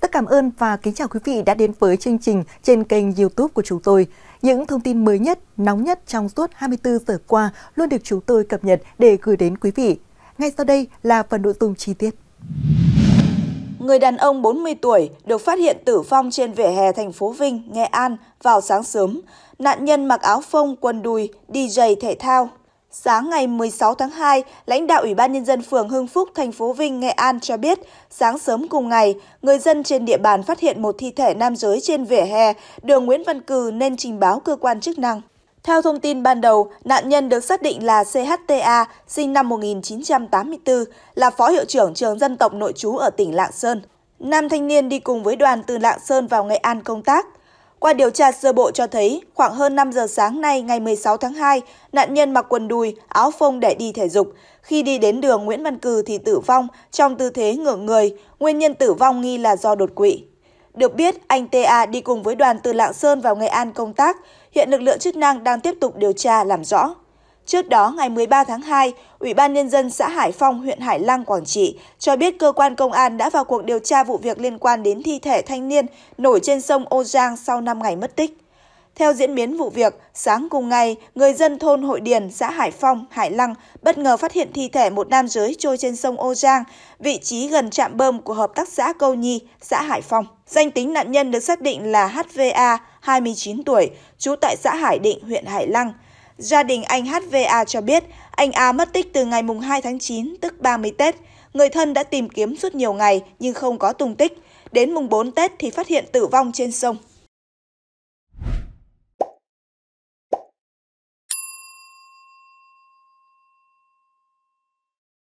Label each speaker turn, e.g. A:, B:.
A: tất cảm ơn và kính chào quý vị đã đến với chương trình trên kênh YouTube của chúng tôi. Những thông tin mới nhất, nóng nhất trong suốt 24 giờ qua luôn được chúng tôi cập nhật để gửi đến quý vị. Ngay sau đây là phần nội dung chi tiết. Người
B: đàn ông 40 tuổi được phát hiện tử vong trên vỉa hè thành phố Vinh, Nghệ An vào sáng sớm. Nạn nhân mặc áo phông, quần đùi, đi giày thể thao. Sáng ngày 16 tháng 2, lãnh đạo Ủy ban Nhân dân phường Hưng Phúc, thành phố Vinh, Nghệ An cho biết, sáng sớm cùng ngày, người dân trên địa bàn phát hiện một thi thể nam giới trên vỉa hè đường Nguyễn Văn Cừ nên trình báo cơ quan chức năng. Theo thông tin ban đầu, nạn nhân được xác định là CHTA, sinh năm 1984, là phó hiệu trưởng trường dân tộc nội trú ở tỉnh Lạng Sơn. Nam thanh niên đi cùng với đoàn từ Lạng Sơn vào Nghệ An công tác – qua điều tra sơ bộ cho thấy, khoảng hơn 5 giờ sáng nay ngày 16 tháng 2, nạn nhân mặc quần đùi, áo phông để đi thể dục. Khi đi đến đường Nguyễn Văn Cừ thì tử vong trong tư thế ngửa người, nguyên nhân tử vong nghi là do đột quỵ. Được biết, anh TA đi cùng với đoàn từ Lạng Sơn vào Nghệ An công tác. Hiện lực lượng chức năng đang tiếp tục điều tra làm rõ. Trước đó, ngày 13 tháng 2, Ủy ban Nhân dân xã Hải Phong, huyện Hải Lăng, Quảng Trị cho biết cơ quan công an đã vào cuộc điều tra vụ việc liên quan đến thi thể thanh niên nổi trên sông Ô Giang sau 5 ngày mất tích. Theo diễn biến vụ việc, sáng cùng ngày, người dân thôn Hội Điền, xã Hải Phong, Hải Lăng bất ngờ phát hiện thi thể một nam giới trôi trên sông Ô Giang, vị trí gần trạm bơm của hợp tác xã Câu Nhi, xã Hải Phong. Danh tính nạn nhân được xác định là HVA, 29 tuổi, trú tại xã Hải Định, huyện Hải Lăng. Gia đình anh HVA cho biết anh A mất tích từ ngày 2 tháng 9, tức 30 Tết. Người thân đã tìm kiếm suốt nhiều ngày nhưng không có tung tích. Đến mùng 4 Tết thì phát hiện tử vong trên sông.